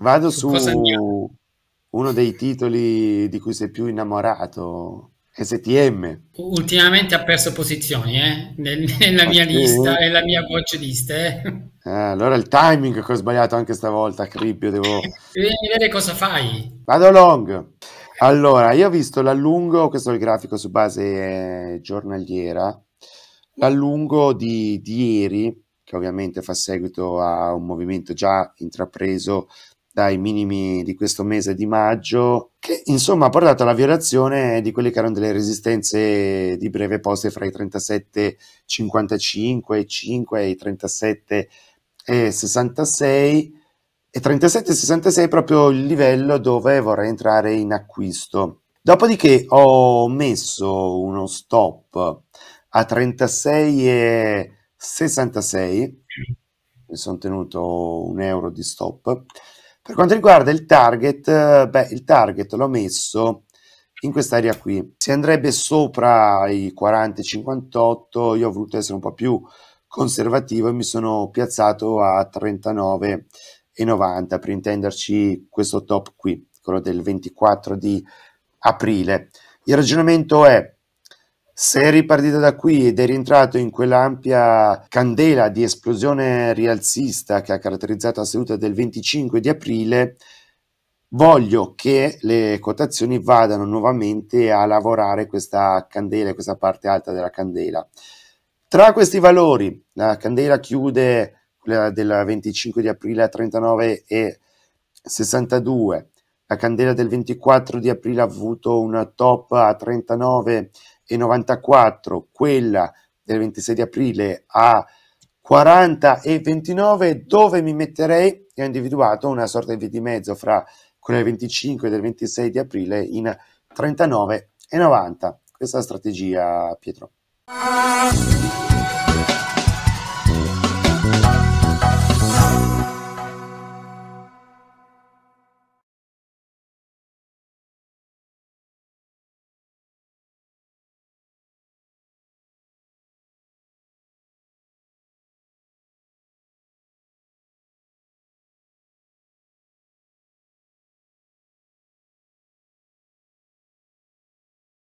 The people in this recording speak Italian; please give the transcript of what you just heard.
Vado su, su uno dei titoli di cui sei più innamorato, STM. Ultimamente ha perso posizioni eh? nella mia okay. lista, nella mia voce lista. Eh? Eh, allora il timing che ho sbagliato anche stavolta, Crippio, devo... Devi vedere cosa fai. Vado long. Allora, io ho visto l'allungo, questo è il grafico su base eh, giornaliera, l'allungo di, di ieri, che ovviamente fa seguito a un movimento già intrapreso dai minimi di questo mese di maggio, che insomma ha portato alla violazione di quelle che erano delle resistenze di breve poste fra i 37,55 e i 37,66 e 37,66 è proprio il livello dove vorrei entrare in acquisto. Dopodiché ho messo uno stop a 36,66, mi sono tenuto un euro di stop. Per quanto riguarda il target, beh, il target l'ho messo in quest'area qui. Si andrebbe sopra i 40,58, io ho voluto essere un po' più conservativo e mi sono piazzato a 39,66 e 90, per intenderci questo top qui, quello del 24 di aprile. Il ragionamento è, se è ripartito da qui ed è rientrato in quell'ampia candela di esplosione rialzista che ha caratterizzato la seduta del 25 di aprile, voglio che le quotazioni vadano nuovamente a lavorare questa candela, questa parte alta della candela. Tra questi valori, la candela chiude quella del 25 di aprile a 39,62, la candela del 24 di aprile ha avuto un top a 39,94, quella del 26 di aprile a 40,29, dove mi metterei, e ho individuato una sorta di via di mezzo fra quella del 25 e del 26 di aprile in 39,90. Questa è la strategia, Pietro.